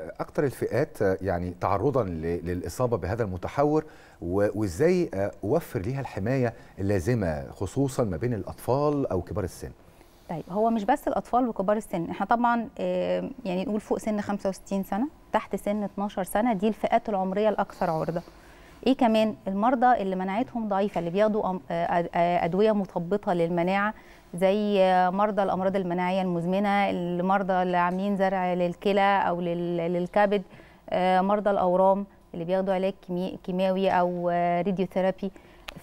أكثر الفئات آه، يعني تعرضا للإصابة بهذا المتحور وإزاي آه، أوفر ليها الحماية اللازمة خصوصا ما بين الأطفال أو كبار السن طيب هو مش بس الأطفال وكبار السن احنا طبعا آه، يعني نقول فوق سن 65 سنة تحت سن 12 سنة دي الفئات العمرية الأكثر عرضة ايه كمان المرضى اللي مناعتهم ضعيفه اللي بياخدوا آه، آه، ادويه مثبطه للمناعه زي مرضى الامراض المناعيه المزمنه المرضى اللي عاملين زرع للكلى او للكبد آه، مرضى الاورام اللي بياخدوا علاج كيماوي او راديوثيرابي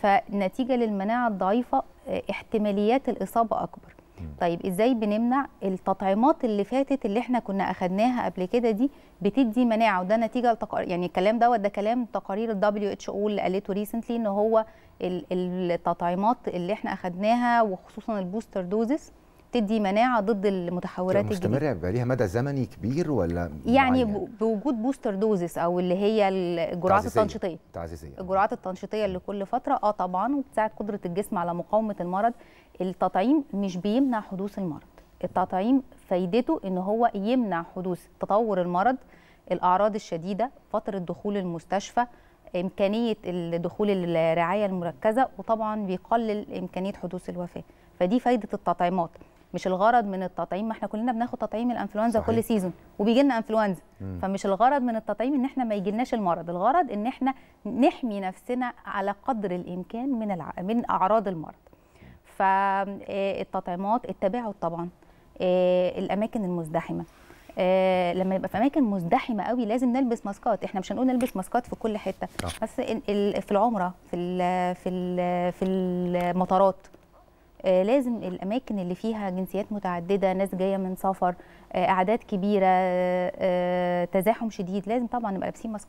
فنتيجه للمناعه الضعيفه احتماليات الاصابه اكبر طيب ازاي بنمنع التطعيمات اللي فاتت اللي احنا كنا اخدناها قبل كده دي بتدي مناعه وده نتيجه لتقار... يعني الكلام دوت ده كلام تقارير الدبليو اتش او اللي قالته ريسنتلي ان هو التطعيمات اللي احنا اخدناها وخصوصا البوستر دوزز تدي مناعه ضد المتحورات الجديده مستمره يبقى ليها مدى زمني كبير ولا يعني معين؟ بوجود بوستر دوزس او اللي هي الجرعات تعزيزية. التنشيطيه تعزيزيه الجرعات التنشيطيه اللي كل فتره اه طبعا وبتساعد قدره الجسم على مقاومه المرض التطعيم مش بيمنع حدوث المرض التطعيم فايدته ان هو يمنع حدوث تطور المرض الاعراض الشديده فتره دخول المستشفى امكانيه دخول الرعايه المركزه وطبعا بيقلل امكانيه حدوث الوفاه فدي فايده التطعيمات مش الغرض من التطعيم ما احنا كلنا بناخد تطعيم الانفلونزا كل سيزون وبيجي لنا انفلونزا فمش الغرض من التطعيم ان احنا ما يجيلناش المرض الغرض ان احنا نحمي نفسنا على قدر الامكان من الع... من اعراض المرض فالتطعيمات آه، التباعد طبعا آه، الاماكن المزدحمه آه، لما يبقى في اماكن مزدحمه قوي لازم نلبس ماسكات احنا مش هنقول نلبس ماسكات في كل حته بس في العمره في في في المطارات آه، لازم الاماكن اللي فيها جنسيات متعدده ناس جايه من سفر آه، اعداد كبيره آه، تزاحم شديد لازم طبعا نبقى لابسين ماسك